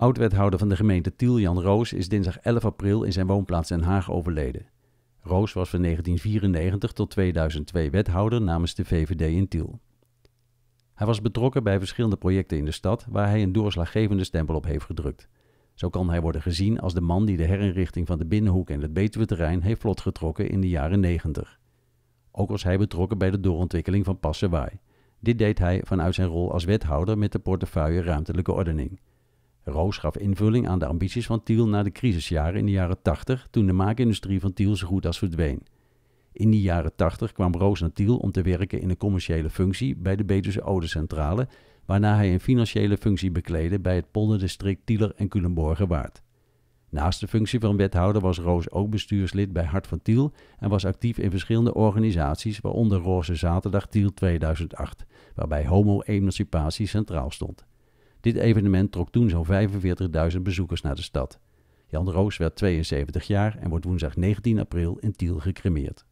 Oud-wethouder van de gemeente Tiel Jan Roos is dinsdag 11 april in zijn woonplaats Den Haag overleden. Roos was van 1994 tot 2002 wethouder namens de VVD in Tiel. Hij was betrokken bij verschillende projecten in de stad waar hij een doorslaggevende stempel op heeft gedrukt. Zo kan hij worden gezien als de man die de herinrichting van de Binnenhoek en het Betuwe-terrein heeft vlotgetrokken in de jaren 90. Ook was hij betrokken bij de doorontwikkeling van Passewaai. Dit deed hij vanuit zijn rol als wethouder met de portefeuille ruimtelijke ordening. Roos gaf invulling aan de ambities van Tiel na de crisisjaren in de jaren 80, toen de maakindustrie van Tiel zo goed als verdween. In die jaren 80 kwam Roos naar Tiel om te werken in een commerciële functie bij de Betuwse Odecentrale, waarna hij een financiële functie bekleedde bij het polderdistrict Tieler en waard. Naast de functie van wethouder was Roos ook bestuurslid bij Hart van Tiel en was actief in verschillende organisaties, waaronder Roze Zaterdag Tiel 2008, waarbij homo-emancipatie centraal stond. Dit evenement trok toen zo'n 45.000 bezoekers naar de stad. Jan Roos werd 72 jaar en wordt woensdag 19 april in Tiel gecremeerd.